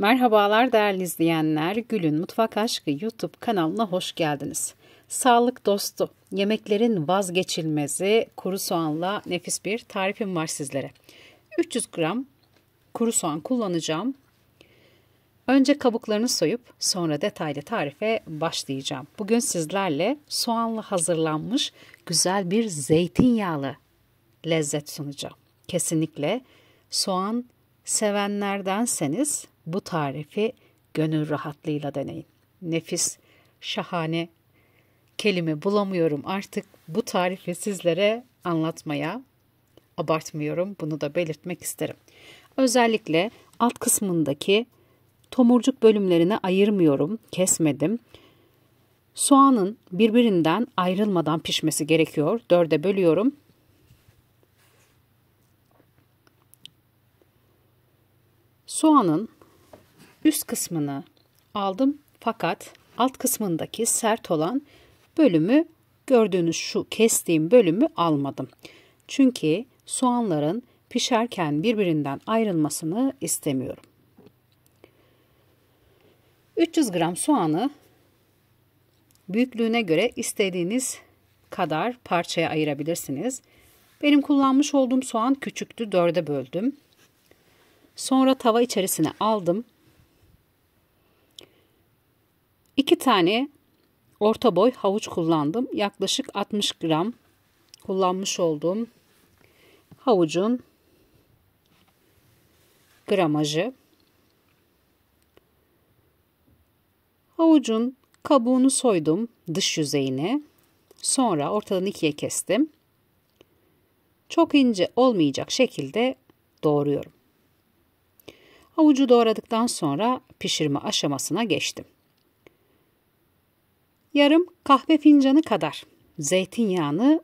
Merhabalar değerli izleyenler, Gül'ün Mutfak Aşkı YouTube kanalına hoş geldiniz. Sağlık dostu, yemeklerin vazgeçilmezi kuru soğanla nefis bir tarifim var sizlere. 300 gram kuru soğan kullanacağım. Önce kabuklarını soyup sonra detaylı tarife başlayacağım. Bugün sizlerle soğanla hazırlanmış güzel bir zeytinyağlı lezzet sunacağım. Kesinlikle soğan sevenlerdenseniz bu tarifi gönül rahatlığıyla deneyin. Nefis, şahane kelime bulamıyorum artık bu tarifi sizlere anlatmaya abartmıyorum. Bunu da belirtmek isterim. Özellikle alt kısmındaki tomurcuk bölümlerini ayırmıyorum, kesmedim. Soğanın birbirinden ayrılmadan pişmesi gerekiyor. Dörde bölüyorum. Soğanın üst kısmını aldım fakat alt kısmındaki sert olan bölümü gördüğünüz şu kestiğim bölümü almadım. Çünkü soğanların pişerken birbirinden ayrılmasını istemiyorum. 300 gram soğanı büyüklüğüne göre istediğiniz kadar parçaya ayırabilirsiniz. Benim kullanmış olduğum soğan küçüktü, dörde böldüm. Sonra tava içerisine aldım 2 tane orta boy havuç kullandım. Yaklaşık 60 gram kullanmış olduğum havucun gramajı. Havucun kabuğunu soydum dış yüzeyini. Sonra ortadan ikiye kestim. Çok ince olmayacak şekilde doğruyorum. Havucu doğradıktan sonra pişirme aşamasına geçtim. Yarım kahve fincanı kadar zeytinyağını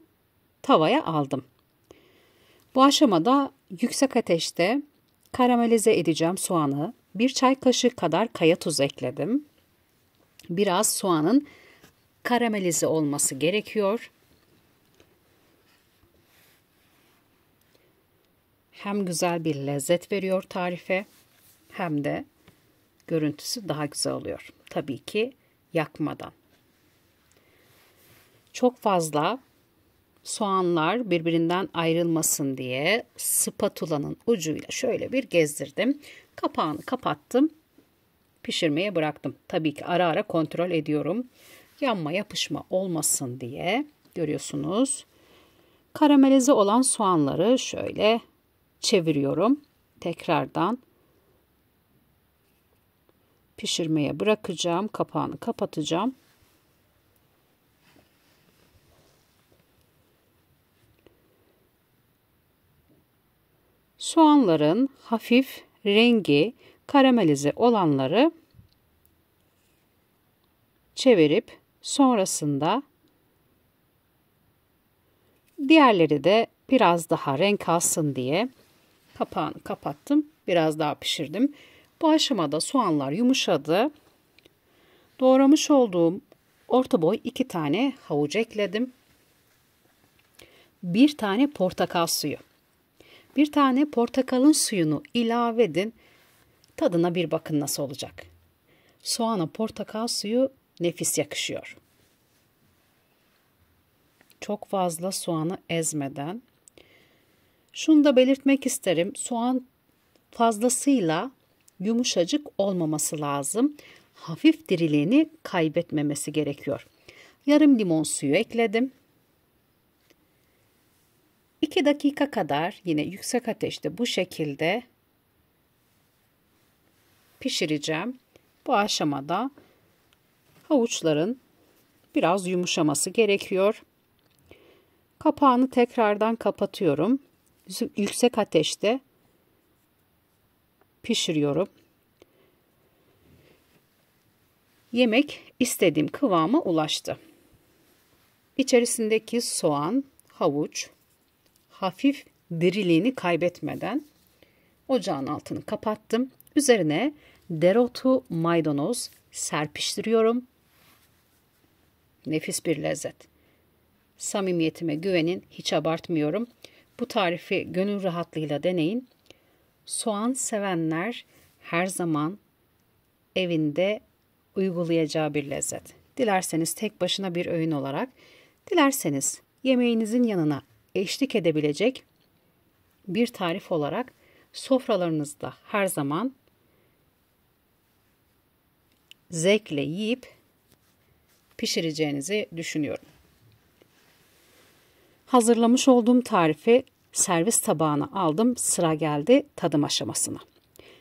tavaya aldım. Bu aşamada yüksek ateşte karamelize edeceğim soğanı, bir çay kaşığı kadar kaya tuz ekledim. Biraz soğanın karamelize olması gerekiyor. Hem güzel bir lezzet veriyor tarife hem de görüntüsü daha güzel oluyor. Tabii ki yakmadan. Çok fazla soğanlar birbirinden ayrılmasın diye spatulanın ucuyla şöyle bir gezdirdim. Kapağını kapattım. Pişirmeye bıraktım. Tabii ki ara ara kontrol ediyorum. Yanma yapışma olmasın diye görüyorsunuz. Karamelize olan soğanları şöyle çeviriyorum. Tekrardan pişirmeye bırakacağım. Kapağını kapatacağım. Soğanların hafif rengi karamelize olanları çevirip sonrasında diğerleri de biraz daha renk alsın diye kapağını kapattım. Biraz daha pişirdim. Bu aşamada soğanlar yumuşadı. Doğramış olduğum orta boy iki tane havuç ekledim. Bir tane portakal suyu bir tane portakalın suyunu ilave edin. Tadına bir bakın nasıl olacak. Soğana portakal suyu nefis yakışıyor. Çok fazla soğanı ezmeden. Şunu da belirtmek isterim. Soğan fazlasıyla yumuşacık olmaması lazım. Hafif diriliğini kaybetmemesi gerekiyor. Yarım limon suyu ekledim. 2 dakika kadar yine yüksek ateşte bu şekilde pişireceğim. Bu aşamada havuçların biraz yumuşaması gerekiyor. Kapağını tekrardan kapatıyorum. Yüksek ateşte pişiriyorum. Yemek istediğim kıvama ulaştı. İçerisindeki soğan, havuç, hafif diriliğini kaybetmeden ocağın altını kapattım. Üzerine dereotu maydanoz serpiştiriyorum. Nefis bir lezzet. Samimiyetime güvenin, hiç abartmıyorum. Bu tarifi gönül rahatlığıyla deneyin. Soğan sevenler her zaman evinde uygulayacağı bir lezzet. Dilerseniz tek başına bir öğün olarak, dilerseniz yemeğinizin yanına eşlik edebilecek bir tarif olarak sofralarınızda her zaman zevkle yiyip pişireceğinizi düşünüyorum. Hazırlamış olduğum tarifi servis tabağına aldım. Sıra geldi tadım aşamasına.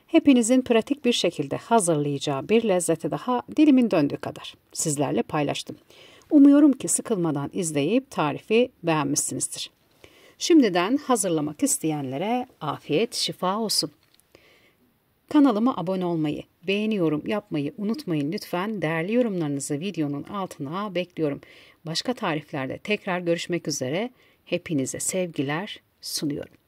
Hepinizin pratik bir şekilde hazırlayacağı bir lezzeti daha dilimin döndüğü kadar sizlerle paylaştım. Umuyorum ki sıkılmadan izleyip tarifi beğenmişsinizdir. Şimdiden hazırlamak isteyenlere afiyet şifa olsun. Kanalıma abone olmayı, beğeniyorum yapmayı unutmayın lütfen. Değerli yorumlarınızı videonun altına bekliyorum. Başka tariflerde tekrar görüşmek üzere. Hepinize sevgiler sunuyorum.